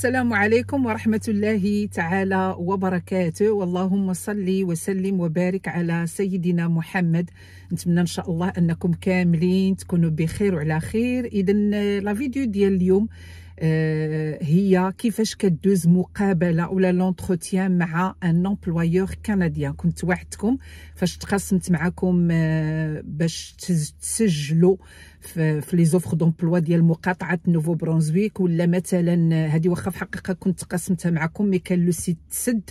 السلام عليكم ورحمة الله تعالى وبركاته واللهم صل وسلم وبارك على سيدنا محمد نتمنى إن شاء الله أنكم كاملين تكونوا بخير وعلى خير إذا لا فيديو ديال اليوم هي euh, كيفاش كدوز مقابله ولا لونتروتيان مع ان امبلويور كنديان كنت وحدكم فاش تقاسمت معكم آه، باش تسجلوا في لي زوفر دومبلوا ديال مقاطعه نوفو برونزويك ولا مثلا آه، هذه واخا في حقيقه كنت تقاسمتها معكم مي كان لو سيت تسد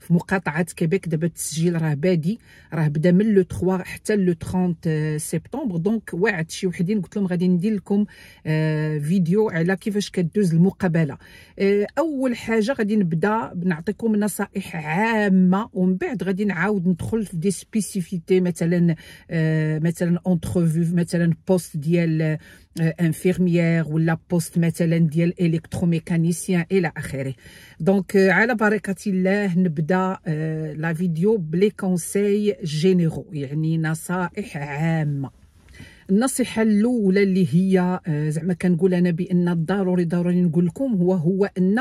في مقاطعه كيبيك دابا التسجيل راه بادي راه بدا من لو 3 حتى لو 30 آه، سبتمبر دونك وعدت شي وحدين قلت لهم غادي ندير لكم آه، فيديو على كيفاش كدوز المقابله آه، اول حاجه غادي نبدا بنعطيكم نصائح عامه ومن بعد غادي نعاود ندخل في دي سبيسيفيتي مثلا مثلا اونترفيو مثلا بوست ديال انفيرميير ولا بوست مثلا ديال الكتروميكانيسيان الى اخره دونك على بركه الله نبدا لا فيديو بلي كونساي جينيرو يعني نصائح عامه النصيحه الاولى اللي هي آه، زعما كنقول انا بان الضروري ضروري نقول لكم هو هو ان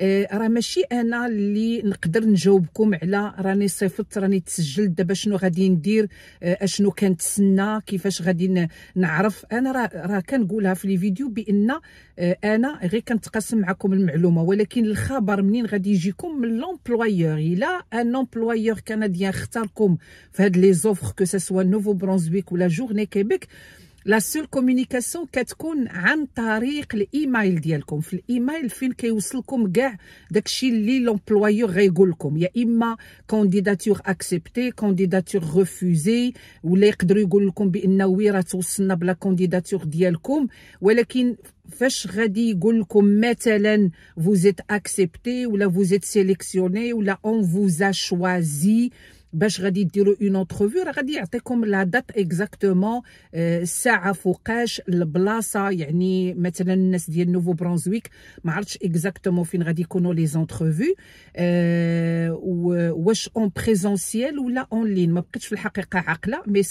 آه، راه ماشي انا اللي نقدر نجاوبكم على راني صيفط راني تسجلت دابا شنو غادي ندير آه، اشنو كنتسنى كيفاش غادي نعرف انا راه كنقولها في لي فيديو بان انا غير كنتقاسم معكم المعلومه ولكن الخبر منين غادي يجيكم من لومبلويور الا ان لومبلويور كنديان اختاركم في هاد لي زوفر كو سوا نوفو برونزويك ولا جورني كيبيك لا سول كومونيكاسيون كتكون عن طريق الايميل ديالكم في الايميل فين كيوصلكم كاع داكشي اللي لومبلويور غيقول لكم يا اما كانديداتور اكسبتي كانديداتور ريفوزي ولا يقدروا يقول لكم بان وي راه توصلنا بلا كانديداتور ديالكم ولكن فاش غادي يقول لكم مثلا فوزيت اكسبتي ولا فوزيت سيليكسيوني ولا اون فوزا شوازي باش غادي ديروا اون انترفيو راه غادي يعطيكم لا دات اكزاكتومون الساعه فوقاش البلاصه يعني مثلا الناس ديال نوفو برونزويك ما عرفتش اكزاكتومون فين غادي يكونوا لي زونترفيو euh, واش اون بريزونسييل ولا اون لين ما بقيتش في الحقيقه عاقله مي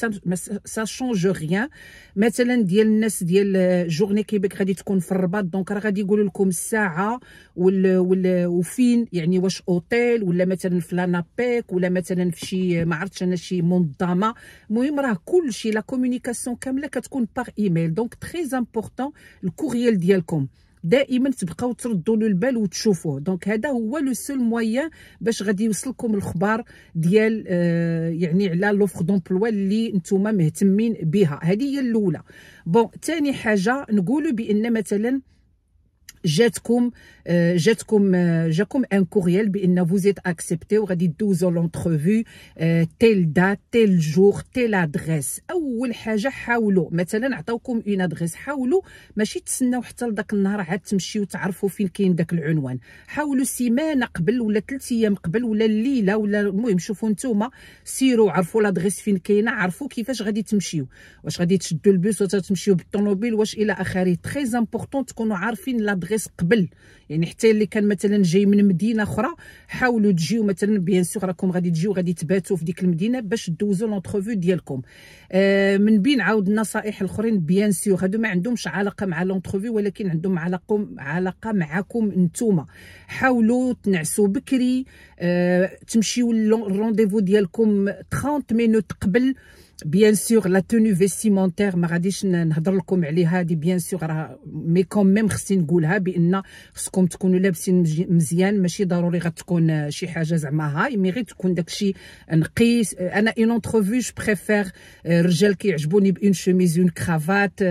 سا شونج غيان مثلا ديال الناس ديال جورني euh, كيبيك غادي تكون في الرباط دونك راه غادي يقولوا لكم الساعه وال وال وفين يعني واش اوتيل ولا مثلا في لانابيك ولا مثلا في شي ما عرفتش انا شي منظمه المهم راه كلشي لا كومونيكاسيون كامله كتكون باغ ايميل دونك تري امبورطون الكوريال ديالكم دائما تبقاو تردوا له البال وتشوفوه دونك هذا هو لو سول مويان باش غادي يوصلكم الخبر ديال آه يعني على لوفر دومبلوا اللي نتوما مهتمين بها هذه هي الاولى بون ثاني حاجه نقولوا بان مثلا جاتكم آه، جاتكم آه، جاكم ان كوريال بان فوزيت اكسبتي وغادي دوزو لونتروفي تيل دا تيل جور تيل ادريس اول حاجه حاولوا مثلا عطاوكم اون ادريس حاولوا ماشي تسناو حتى لذاك النهار عاد تمشيو تعرفوا فين كاين داك العنوان حاولوا سيمانه قبل ولا ثلاث ايام قبل ولا الليله ولا المهم شوفوا نتوما سيروا عرفوا لادريس فين كاينه عرفوا كيفاش غادي تمشيو واش غادي تشدوا البوس ولا تمشيو بالطوموبيل واش الى اخره تري امبورطون تكونوا عارفين لادريس الناس قبل يعني حتى اللي كان مثلا جاي من مدينه اخرى حاولوا تجيو مثلا بيان سور راكم غادي تجيو غادي تباتوا في ديك المدينه باش دوزوا لونتروفيو ديالكم آه من بين عاود النصائح الاخرين بيان سور هادو ما عندهمش علاقه مع لونتروفيو ولكن عندهم علاقه علاقه معكم نتوما حاولوا تنعسوا بكري آه تمشيو للرونديفو ديالكم 30 مينوت قبل بيان سور لا توني فيستيمونتير ما غاديش نهضر لكم عليها هذه بيان سور راه مي كون ميم خصني نقولها بان خصكم تكونوا لابسين مزيان ماشي ضروري غتكون آه، شي حاجه زعما هاي مي غير تكون داكشي نقي آه، انا اون انترفيو جو بريفير رجال كيعجبوني بون شوميز اون كرافات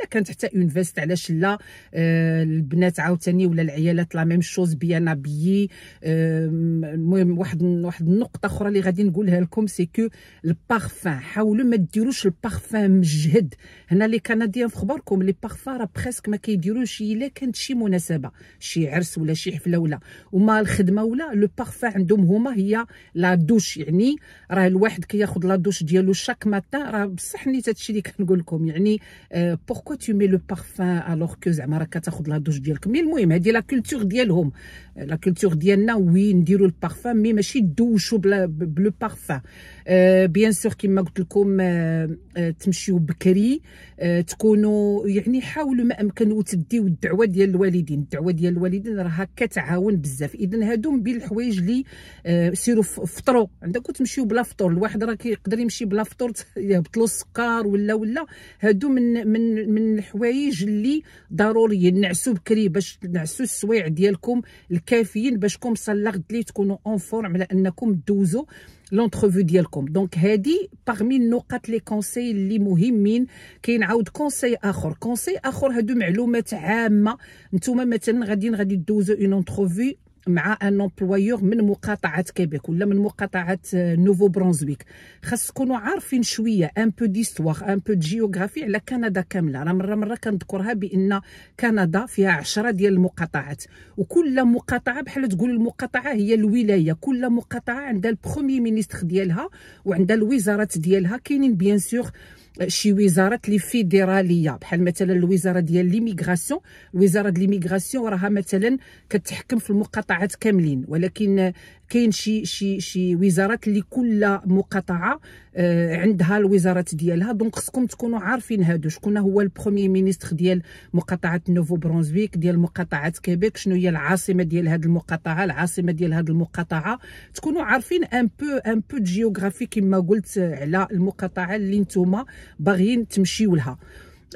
الا كانت حتى اون فيست علاش لا آه البنات عاوتاني ولا العيالات لا ميم شوز بيانا بيي آه، المهم واحد واحد النقطه اخرى اللي غادي نقولها لكم سي كو البارفان حاولوا ما ديروش البارفان مجهد هنا لي كنديان في خبركم لي بارفان راه بريسك ما كيديروش الا كانت شي مناسبه شي عرس ولا شي حفله ولا وما الخدمه ولا لو بارفان عندهم هما هي لا دوش يعني راه الواحد كياخذ لا دوش ديالو شاك ماتان راه بصح نيت هادشي اللي كنقول لكم يعني آه بوركو تو مي لو بارفان الوغ كو زعما راك كتاخذ لا دوش ديالك مي المهم هذه لا كولتور ديالهم لا كولتور ديالنا وي نديروا البارفان مي ماشي دوشوا بلو بارفان أه بيان سور كيما قلت لكم أه تمشيو بكري أه تكونوا يعني حاولوا ما امكن وتديو الدعوه ديال الوالدين الدعوه ديال الوالدين راه كتعاون بزاف اذا هادو من بين الحوايج اللي سيروا فطروا عندكم تمشيو بلا فطور الواحد راه كيقدر يمشي بلا فطور يهبطلو السكر ولا ولا هادو من من من الحوايج اللي ضروريين نعسو بكري باش نعسو السوايع ديالكم الكافيين باشكم صلا غد لي تكونوا اون فورم على انكم دوزو لونتروفو ديالكم دونك هادي باغمي النقط لي كونساي اللي مهمين كاين عاود كونساي اخر كونساي اخر هادو معلومات عامه نتوما مثلا غاديين غادي دوزو اون مع ان امبلويور من مقاطعه كيبيك ولا من مقاطعه نوفو euh, برونزويك خاص تكونوا عارفين شويه ان بو ديستوار ان بو جيوغرافي على كندا كامله راه مره مره كنذكرها بان كندا فيها عشرة ديال المقاطعات وكل مقاطعه بحال تقول المقاطعه هي الولايه كل مقاطعه عندها البرومي مينيستر ديالها وعندها الوزارات ديالها كاينين بيان سور شي وزارات اللي فيدراليه بحال مثلا الوزاره ديال ليميغراسيون الوزاره ديال ليميغراسيون راها مثلا كتحكم في المقاطعات كاملين ولكن كاين شي شي شي وزارات اللي كل مقاطعه آه، عندها الوزارات ديالها دونك خصكم تكونوا عارفين هادو شكون هو البرومي مينيستر ديال مقاطعه نوفو برونزويك ديال مقاطعه كيبيك شنو هي العاصمه ديال هاد المقاطعه العاصمه ديال هاد المقاطعه تكونوا عارفين ان بو ان بو جيوغرافي كما قلت على المقاطعه اللي نتوما باغيين تمشيو لها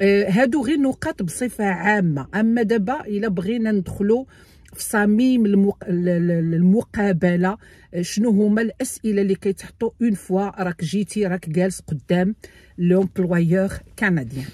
آه، هادو غير نقاط بصفه عامه اما دابا الا بغينا ندخلوا في صميم المقابله آه، شنو هما الاسئله اللي كيتحطوا اون فوا راك جيتي راك جالس قدام لومبلويور كنديان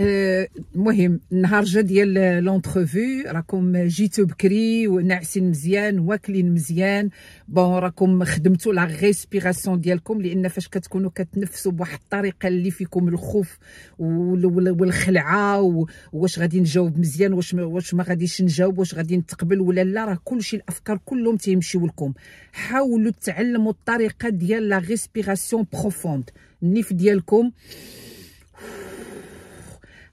المهم النهار جا ديال لونتروفي راكم جيتو بكري وناعسين مزيان واكلين مزيان بون راكم خدمتوا لا ريسبيراسيون ديالكم لان فاش كتكونوا كتنفسوا بواحد الطريقه اللي فيكم الخوف والخلعه واش غادي نجاوب مزيان واش واش ما غاديش نجاوب واش غادي نتقبل ولا لا راه كلشي الافكار كلهم تيمشيو لكم حاولوا تعلموا الطريقه ديال لا ريسبيراسيون بروفوند النيف ديالكم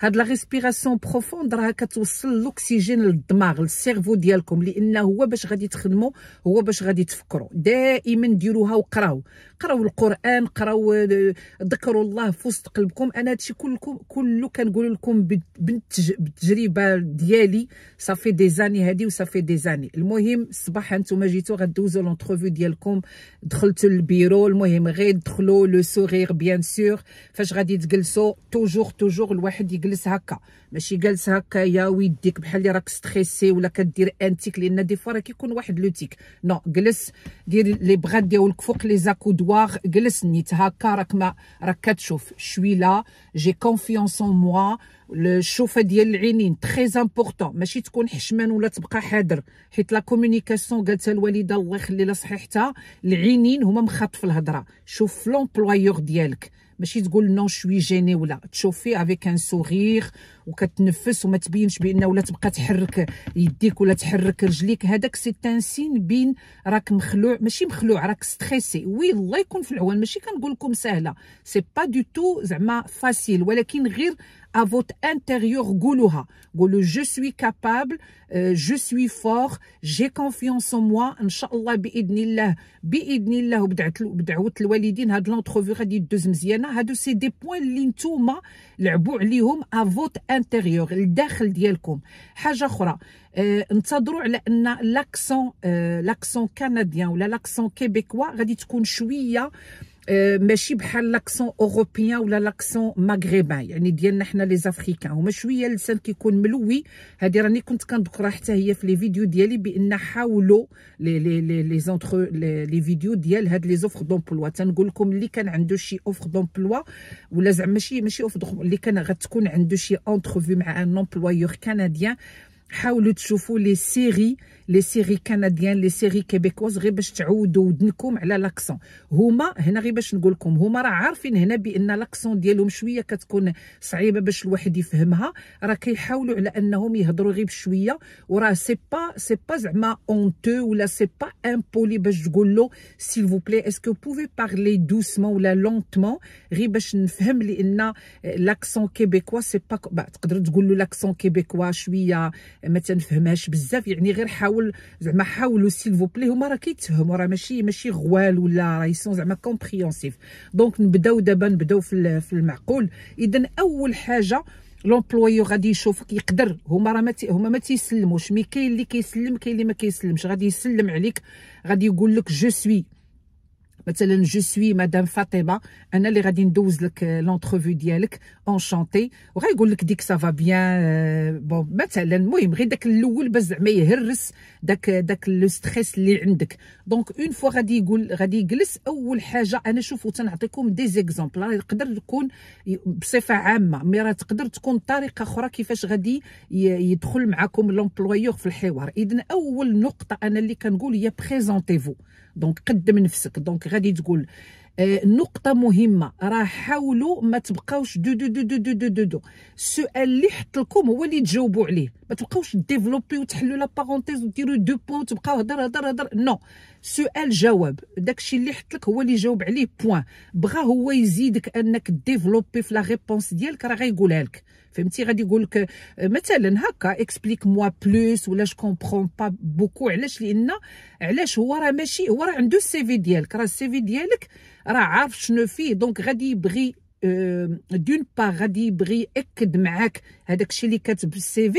هاد لا ريسبيراسيون بروفوند راها كتوصل الاكسجين للدماغ للسيرفو ديالكم لان هو باش غادي تخدموا هو باش غادي تفكروا دائما ديروها وقراو قراو القران قراو آه، ذكروا الله في وسط قلبكم انا هادشي كلكم كله كنقول لكم بالتجربه ديالي صافي دي زاني هادي وصافي دي زاني المهم الصباح نتوما جيتو غدوزو لونتروفيو ديالكم دخلتوا للبيرو المهم غير دخلوا لو سوغير بيان سور فاش غادي تجلسوا توجور توجور الواحد يجلس جالس هكا ماشي جالس هكا يا ويديك بحال اللي راك ستريسي ولا كدير انتيك لان دي فوا راه كيكون واحد لوتيك نو جلس دير لي بغا ديالك فوق لي زاكودواغ جلس نيت هكا راك ما راك كتشوف شوي لا جي كونفيونس اون موا الشوفه ديال العينين تري امبورطون ماشي تكون حشمان ولا تبقى حاضر حيت لا كومونيكاسيون قالتها الوالده الله يخلي لها صحيحتها العينين هما مخاطف الهضره شوف لومبلويور ديالك ماشي تقول نو شوي جيني ولا تشوفي افيك ان سوغيغ وكتنفس وما تبينش بان ولا تبقى تحرك يديك ولا تحرك رجليك هذاك سي تنسين بين راك مخلوع ماشي مخلوع راك ستريسي وي الله يكون في العوان ماشي كنقول لكم سهله سي با دو تو زعما فاسيل ولكن غير à votre intérieur قولوها قولوا je suis capable euh, je suis fort j'ai confiance en moi ان شاء الله باذن الله باذن الله وبدعت بدعوه الوالدين هاد لونتروفي غادي دوز مزيانه هادو سي دي بوين اللي نتوما لعبوا عليهم ا فوت انتيريور الداخل ديالكم حاجه اخرى اه انتظروا على ان لاكسون اه لاكسون كنديان ولا لاكسون كيبيكوا غادي تكون شويه Euh, ماشي بحال لاكسون اوروبيان ولا لاكسون مغربي يعني ديالنا حنا لي زافريكان هما شويه اللسان كيكون ملوي هذه راني كنت كنذكرها حتى هي في لي فيديو ديالي بان حاولوا لي لي لي لي زونتر لي فيديو ديال هاد لي زوفر دومبلوا تنقول لكم اللي كان عنده شي اوفر دومبلوا ولا زعما ماشي ماشي اوفر اللي كان غتكون عنده شي اونترفيو مع ان امبلويور كنديان حاولوا تشوفوا لي سيري لي سيري كنديان لي سيري كيبيكوز غير باش تعودوا ودنكم على لاكسون هما هنا غير باش نقول لكم هما راه عارفين هنا بان لاكسون ديالهم شويه كتكون صعيبه باش الواحد يفهمها راه كيحاولوا على انهم يهضروا غير بشويه وراه سي با سي با زعما اونتو ولا سي با امبولي باش تقول له سيل فو بلي اسكو بوفي بارلي دوسمون ولا لونتمون غير باش نفهم لان لاكسون كيبيكوا سي با تقدر تقول له لاكسون كيبيكوا شويه ما تنفهمهاش بزاف يعني غير حاول نقول زعما حاولوا سيل فو بلي هما راه كيتفهموا راه ماشي ماشي غوال ولا راه يسون زعما كومبريونسيف دونك نبداو دابا نبداو في المعقول اذا اول حاجه لومبلوي غادي يشوفك يقدر هما راه ما هما ما تيسلموش مي كاين اللي كيسلم كاين اللي ما كيسلمش غادي يسلم عليك غادي يقول لك جو سوي مثلا جو سوي مدام فاطمه انا اللي غادي ندوز لك لونتروفي ديالك اونشونتي وغايقول لك ديك سافا بيان بون مثلا المهم غير داك الاول باش زعما يهرس داك داك لو ستريس اللي عندك دونك اون فوا غادي يقول غادي يجلس اول حاجه انا شوفوا تنعطيكم دي زيكزامبل يقدر يكون بصفه عامه مي راه تقدر تكون طريقه اخرى كيفاش غادي يدخل معكم لومبلويور في الحوار اذا اول نقطه انا اللي كنقول هي بريزونتي فو دونك قدم نفسك دونك غادي تقول آه، نقطه مهمه راه حاولوا ما تبقاوش دو دو دو دو دو دو دو, دو. السؤال اللي حط لكم هو اللي تجاوبوا عليه ما تبقاوش ديفلوبي وتحلوا لا بارونتيز وديروا دو بوان تبقاو هضر هضر هضر نو سؤال جواب داكشي اللي حط لك هو اللي جاوب عليه بوان بغا هو يزيدك انك ديفلوبي في لا ريبونس ديالك راه غيقولها لك فهمتي غادي يقول لك آه، مثلا هكا اكسبليك موا بلوس ولا جو كومبرون با بوكو علاش لان علاش هو راه ماشي هو راه عنده السي في ديالك راه السي في ديالك راه عارف شنو فيه دونك غادي يبغي دون آه، باغ غادي يبغي ياكد معاك هذاك الشيء اللي كاتب في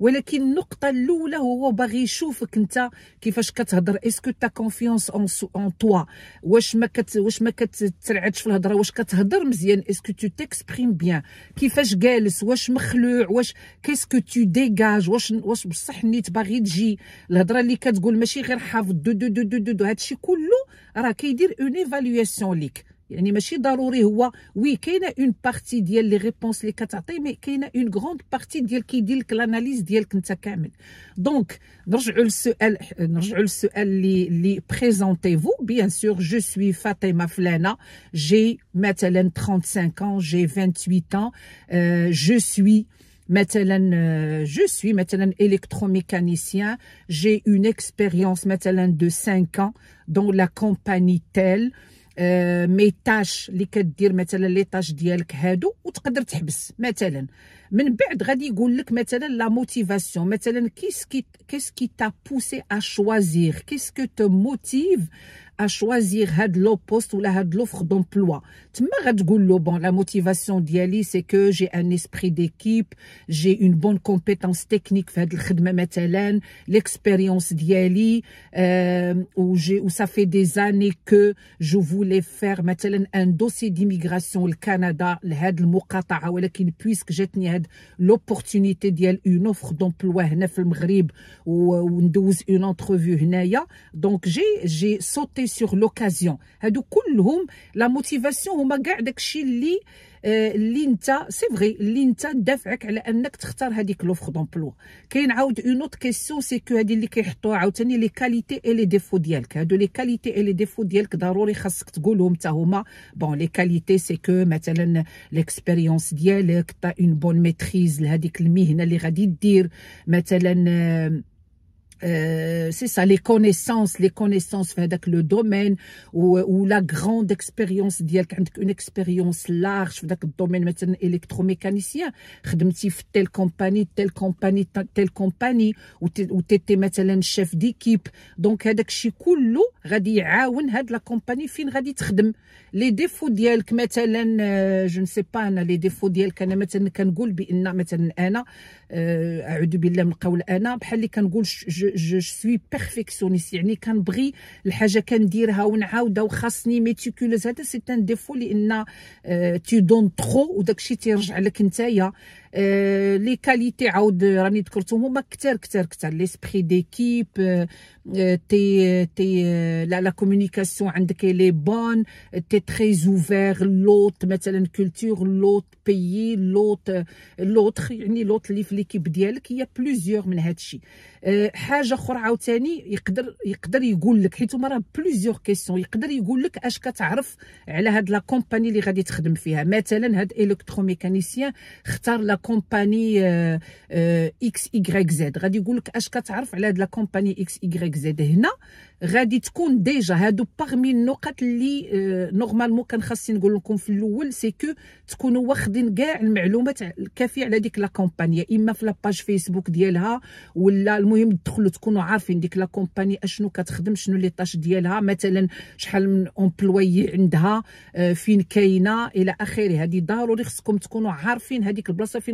ولكن النقطه الاولى هو باغي يشوفك انت كيفاش كتهضر اسكو تا كونفيونس اون سو اون توا واش ما كت واش ما كترعدش في الهضره واش كتهضر مزيان اسكو تو تيكسبريم بيان كيفاش جالس واش مخلوع واش كيسكو تو ديجاج واش واش بصح نيت باغي تجي الهضره اللي كتقول ماشي غير حافظ دو دو دو دو دو, دو هادشي كله cest à dit une évaluation. Ce qui est important, oui, il y a une partie de réponses que tu mais il y a une grande partie qui dit que l'analyse Donc, je présentez vous Bien sûr, je suis Fatima Flana. J'ai maintenant 35 ans. J'ai 28 ans. Euh، je suis... Maintenant, euh, je suis maintenant électromécanicien. J'ai une expérience maintenant de 5 ans dans la compagnie TEL. Euh, mes tâches, les tâches, les tâches, les tâches, les mais après la motivation, qu'est-ce qui, qu'est-ce qui t'a poussé à choisir, qu'est-ce que te motive à choisir le poste ou la offre d'emploi. Tu dire, bon, la motivation d'Yali, c'est que j'ai un esprit d'équipe, j'ai une bonne compétence technique, de l'expérience d'Yali euh, où j'ai où ça fait des années que je voulais faire un dossier d'immigration au Canada, le Hadl'au Qatar, ouais, qu'ils que j'étais L'opportunité d'y aller, une offre d'emploi une une entrevue donc j'ai sauté sur l'occasion du la motivation au suis de آه، اللي انت سي فغي اللي انت دافعك على انك تختار هذيك لوفر دومبلوا كاين عاود اون اوت كيسيون سي كو هذه اللي كيحطوها عاوتاني لي كاليتي اي لي ديفو ديالك هادو لي كاليتي اي لي ديفو ديالك ضروري خاصك تقولهم حتى هما بون لي كاليتي سي كو مثلا ليكسبيريونس ديالك تا اون بون ميتريز لهذيك المهنه اللي غادي دير مثلا Euh, c'est ça, les connaissances, les connaissances avec le domaine ou, euh, la grande expérience une expérience large le domaine électromécanicien. telle compagnie, telle compagnie, telle compagnie ou t'étais chef d'équipe. Donc avec الشيء la compagnie euh, je ne sais pas انا défauts, جو, جو سوي بيرفيكسيونيست يعني كنبغي الحاجه كنديرها ونعاودها وخاصني ميتيكولوز هذا سي ان ديفو لان تي دون ترو وداكشي تيرجع لك نتايا لي كاليتي عاود راني ذكرتهم هما كثار كثار كثار ليسبري ديكيب تي تي لا لا كومونيكاسيون عندك لي بون تي تري زوفير لوط مثلا كولتور لوط بيي لوط لوطخ يعني لوط اللي في ليكيب ديالك هي بلوزيور من هذا الشيء euh, حاجه اخرى عاوتاني يقدر يقدر يقول لك حيت هما راه بلوزيور كيسيون يقدر يقول لك اش كتعرف على هاد لا كومباني اللي غادي تخدم فيها مثلا هاد الكتروميكانيسيان اختار لا كومباني آه، آه، اكس ايغريك زد غادي يقول لك اش كتعرف على هاد لا كومباني اكس ايغريك زد هنا غادي تكون ديجا هادو باغمي النقط اللي نورمالمون آه، كان خاصني نقول لكم في الاول سي كو تكونوا واخدين كاع المعلومات الكافيه على ديك لا كومباني اما في لاباج فيسبوك ديالها ولا المهم تدخلوا تكونوا عارفين ديك لا كومباني اشنو كتخدم شنو لي طاش ديالها مثلا شحال من امبلوي عندها فين كاينه الى اخره هذه ضروري خصكم تكونوا عارفين هذيك البلاصه فين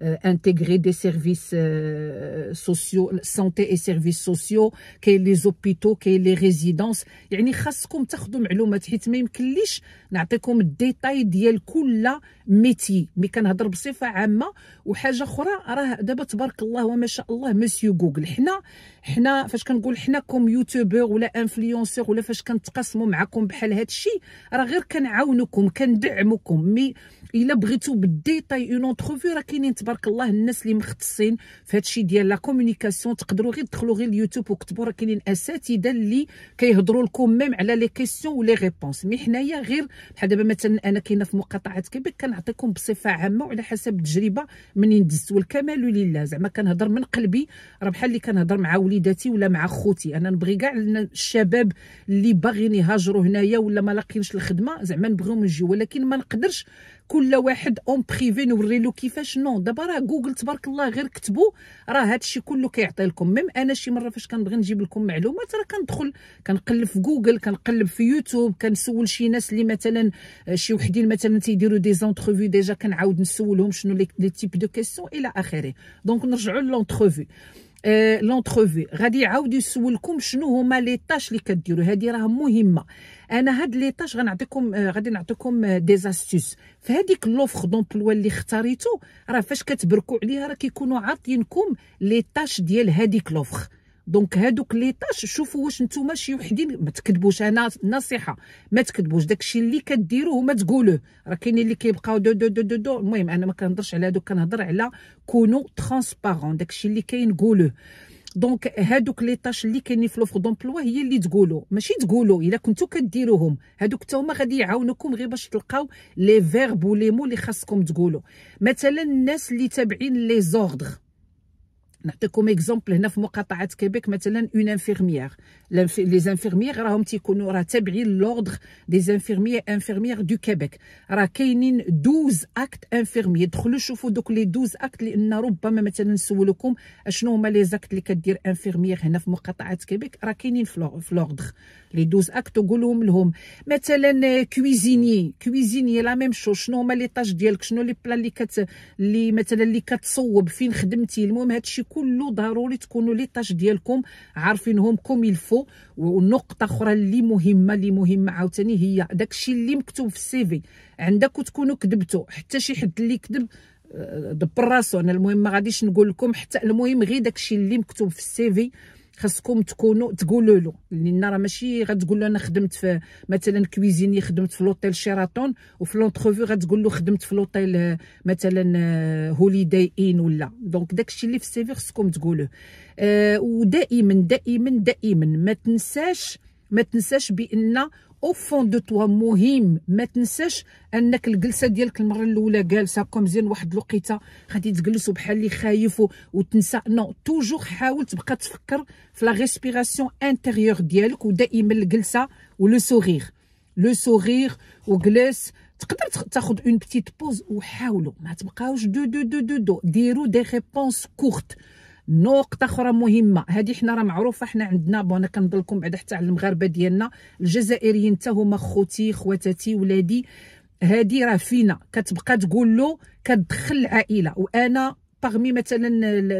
Euh, intégrer des services euh, sociaux santé et services sociaux كاين لي زوبيتو كاين لي ريزيدونس يعني خاصكم تاخذوا معلومات حيت ما يمكنليش نعطيكم الديتاي ديال كل ميتي مي كنهضر بصفه عامه وحاجه اخرى راه دابا تبارك الله وما شاء الله مسيو جوجل حنا حنا فاش كنقول حنا كوم يوتيوبر ولا انفلونسور ولا فاش كنتقاسموا معكم بحال هذا الشيء راه غير كنعاونكم كندعمكم مي الا بغيتوا بالديتاي اون اونترفيو راه كاينين تبارك الله الناس اللي مختصين في هادشي ديال لا كومونيكاسيون تقدروا غير تدخلوا غير اليوتيوب وكتبوا راه كاينين اساتذه اللي كيهضروا لكم ميم على لي كيسيون ولي ريبونس مي حنايا غير بحال دابا مثلا انا كاينه في مقاطعه كيبيك كنعطيكم بصفه عامه وعلى حسب التجربه منين دزت والكمال لله زعما كنهضر من قلبي راه بحال اللي كنهضر مع وليداتي ولا مع خوتي انا نبغي كاع الشباب اللي باغيين يهاجروا هنايا ولا ما لاقينش الخدمه زعما نبغيهم يجيو ولكن ما نقدرش كل واحد اون بريفي نوري له كيفاش نو دابا راه جوجل تبارك الله غير كتبوا راه هادشي كله كيعطي لكم ميم انا شي مره فاش كنبغي نجيب لكم معلومات راه كندخل كنقلب في جوجل كنقلب في يوتيوب كنسول شي ناس اللي مثلا آه، شي وحدين مثلا تيديروا دي زونتروفي ديجا كنعاود نسولهم شنو لي تيب دو كيسيون الى اخره دونك نرجعوا لونتروفي آه لونتروفي غادي يعاود يسولكم شنو هما لي طاش اللي كديروا هذه راه مهمه انا هاد لي طاش غنعطيكم آه، غادي نعطيكم دي زاستوس في هذيك لوفر دومبلوا اللي اختاريتو راه فاش كتبركوا عليها راه كيكونوا عاطينكم لي طاش ديال هذيك لوفر دونك هادوك لي طاش شوفوا واش نتوما شي وحدين ما تكذبوش انا نصيحه ما تكذبوش داكشي اللي كديروه ما تقولوه راه كاينين اللي كيبقاو دو دو دو دو, دو. المهم انا ما كنهضرش على هادوك كنهضر على كونوا ترانسبارون داكشي اللي كاين قولوه دونك هادوك لي طاش اللي كاينين في لوفر دومبلوا هي اللي تقولوا ماشي تقولوا الا كنتو كديروهم هادوك حتى هما غادي يعاونوكم غير باش تلقاو لي فيرب ولي مو اللي خاصكم تقولوا مثلا الناس اللي تابعين لي زوردر نعطيكم اكزومبل هنا في مقاطعه كيبيك مثلا اون انفيرميير لي انفيرميير راهم تيكونوا راه تابعين لوردر دي انفيرميير انفيرميير دو كيبيك راه كاينين 12 اكت انفيرميير دخلوا شوفوا دوك لي 12 اكت لان ربما مثلا نسولكم اشنو هما لي زاكت اللي كدير انفيرميير هنا في مقاطعه كيبيك راه كاينين في لوردر لي 12 اكت وقولهم لهم مثلا كويزيني كويزيني لا ميم شو شنو هما لي طاج ديالك شنو لي بلا اللي كت اللي مثلا اللي كتصوب فين خدمتي المهم هادشي كله كله ضروري تكونوا لي طاش ديالكم عارفينهم كوم الفو والنقطه اخرى اللي مهمه اللي مهمه عاوتاني هي داكشي اللي مكتوب في السي في عندك وتكونوا كذبتوا حتى شي حد اللي كذب آه، دبر راسو انا المهم ما غاديش نقول لكم حتى المهم غير داكشي اللي مكتوب في السي في خاصكم تكونوا تقولوا له لان راه ماشي غتقول له انا خدمت في مثلا كويزيني خدمت في لوطيل شيراتون وفي لونترفيو غتقول له خدمت في لوطيل آه، مثلا هوليداي آه، ان ولا دونك داكشي اللي في السيفي خاصكم تقولوه آه ودائما دائما دائما ما تنساش ما تنساش بان او فون دو توا مهم ما تنساش انك الجلسه ديالك المره الاولى جالسه كوم زين واحد الوقيته غادي تجلس بحال اللي خايف وتنسى نو توجور حاول تبقى تفكر في لا ريسبيراسيون انتيريور ديالك ودائما الجلسه ولو سوغيغ لو سوغيغ وجلس تقدر تاخذ اون بتيت بوز وحاولوا ما تبقاوش دو دو دو دو دو ديروا دي ريبونس كورت نقطه اخرى مهمه هذه حنا راه معروفه حنا عندنا بون كنضل لكم بعدا حتى على المغاربه ديالنا الجزائريين حتى هما خوتي خواتاتي ولادي هذه راه فينا كتبقى تقول له كتدخل العائله وانا باغمي مثلا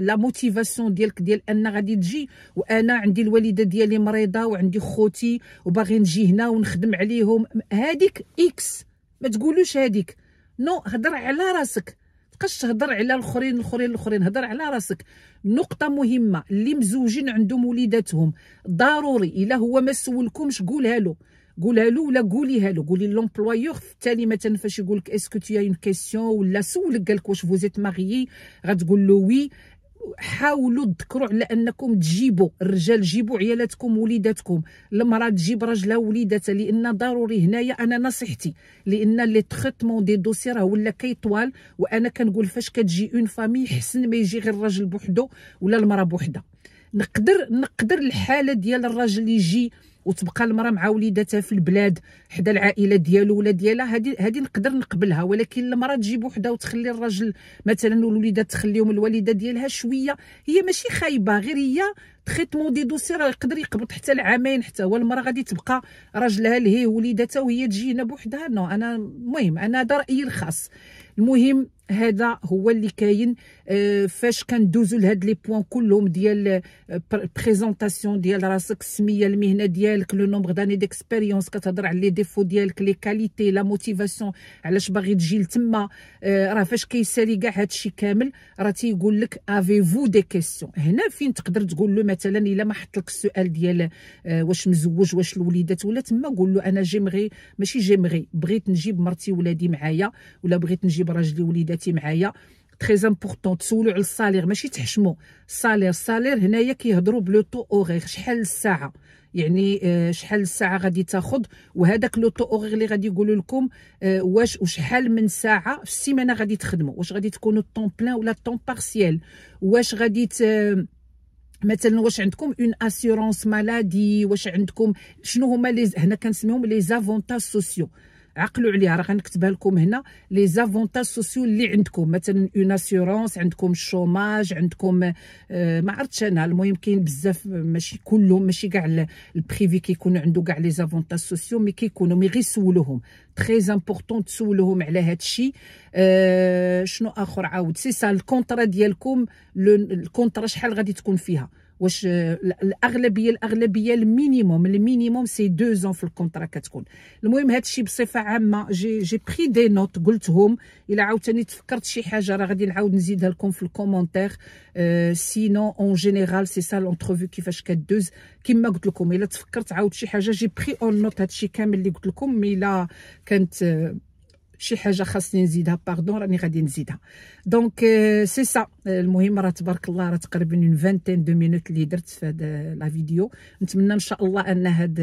لا موتيفاسيون ديالك ديال ان غادي تجي وانا عندي الوالده ديالي مريضه وعندي خوتي وباغي نجي هنا ونخدم عليهم هذيك اكس ما تقولوش هذيك نو هضر على راسك تبقاش تهضر على الاخرين الاخرين الاخرين هضر على راسك نقطه مهمه اللي مزوجين عندهم وليداتهم ضروري الا هو ما سولكمش قولها له قولها له ولا قوليها له قولي لومبلويور التالي مثلا فاش يقول لك اسكو تي اون كيسيون ولا سولك قال لك واش فوزيت ماغيي غتقول له وي حاولوا تذكروا على انكم تجيبوا الرجال جيبوا عيالاتكم وليداتكم المراه تجيب راجلها وليداتها لان ضروري هنايا انا نصيحتي لان لي تريتمون دي دوسي راه ولا كيطوال وانا كنقول فاش كتجي اون فامي حسن ما يجي غير الراجل بوحدو ولا المراه بوحدها نقدر نقدر الحاله ديال الراجل يجي وتبقى المراه مع وليداتها في البلاد حدا العائله ديالو ولا ديالها هذه هذه نقدر نقبلها ولكن المراه تجيب وحده وتخلي الراجل مثلا والوليدات تخليهم الوالده ديالها شويه هي ماشي خايبه غير هي تريتمون دي دوسي راه يقدر يقبض حتى العامين حتى هو المراه غادي تبقى راجلها لهيه وليداتها وهي تجي هنا بوحدها نو انا المهم انا هذا رايي الخاص المهم هذا هو اللي كاين آه، فاش كندوزو لهاد لي بوان كلهم ديال بريزونطاسيون آه، ديال راسك السميه المهنه ديالك لو نومبر داني ديكسبيريونس كتهضر على لي ديفو ديالك لي كاليتي لا موتيفاسيون علاش باغي تجي لتما آه، راه فاش كيسالي كاع هادشي كامل راه تيقول لك افي فو دي كيسيون هنا فين تقدر تقول له مثلا الا ما حط لك السؤال ديال واش مزوج واش الوليدات ولا تما قول له انا جيمغي ماشي جيمغي بغيت نجيب مرتي ولادي معايا ولا بغيت نجيب راجلي وليداتي قلتي معايا تري امبورطون تسولوا على الصالير ماشي تحشموا الصالير الصالير هنايا كيهضروا بلو تو اوغيغ شحال الساعه يعني آه، شحال الساعه غادي تاخذ وهذاك لو تو اوغيغ اللي غادي يقولوا لكم آه، واش وشحال من ساعه في السيمانه غادي تخدموا واش غادي تكونوا طون بلان ولا طون بارسيال واش غادي ت... مثلا واش عندكم اون اسيورونس مالادي واش عندكم شنو هما لي هنا كنسميهم لي زافونتاج سوسيو عقلوا عليها راه غنكتبها لكم هنا لي زافونتاج سوسيو اللي عندكم مثلا اون اسيورونس عندكم الشوماج عندكم آه ما عرفتش انا المهم كاين بزاف ماشي كلهم ماشي كاع البريفي كيكونوا عنده كاع لي زافونتاج سوسيو مي كيكونوا مي غير سولوهم تري امبورطون تسولوهم على هذا الشيء آه شنو اخر عاود سي سا الكونترا ديالكم الكونترا شحال غادي تكون فيها واش الاغلبيه الاغلبيه المينيموم المينيموم سي دو زون في الكونترا كتكون المهم هذا الشيء بصفه عامه جي جي بري دي نوت قلتهم الا عاوتاني تفكرت شي حاجه راه غادي نعاود نزيدها لكم في الكومونتير أه سينو اون جينيرال سي سا لونتروفي كيفاش كدوز كما قلت لكم الا تفكرت عاود شي حاجه جي بري اون نوت هذا الشيء كامل اللي قلت لكم مي لا كانت آه، شي حاجه خاصني نزيدها باردون راني غادي نزيدها دونك سي سا المهم راه تبارك الله راه تقريبا اون فانتين دو مينوت اللي درت في هاد لا euh, فيديو نتمنى ان شاء الله ان هاد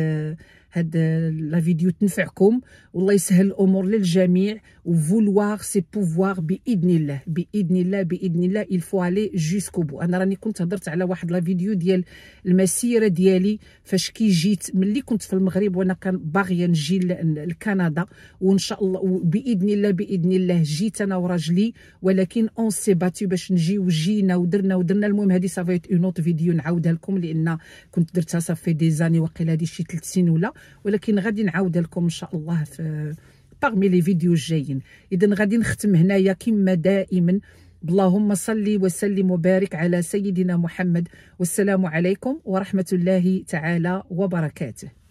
هاد لا فيديو تنفعكم والله يسهل الامور للجميع وفولوار سي بوفوار باذن الله باذن الله باذن الله الفو الي جوسكو بو انا راني كنت هضرت على واحد لا فيديو ديال المسيره ديالي فاش كي جيت ملي كنت في المغرب وانا كان باغيه نجي لكندا وان شاء الله باذن الله باذن الله جيت انا وراجلي ولكن اون سي باتي باش نجي وجينا ودرنا ودرنا المهم هذه صافيت اون اوت فيديو نعاودها لكم لان كنت درتها صافي دي زاني وقيله هذه شي 3 سنين ولا ولكن غادي نعاودها لكم ان شاء الله في باغمي لي فيديو الجايين اذا غادي نختم هنايا كما دائما اللهم صل وسلم وبارك على سيدنا محمد والسلام عليكم ورحمه الله تعالى وبركاته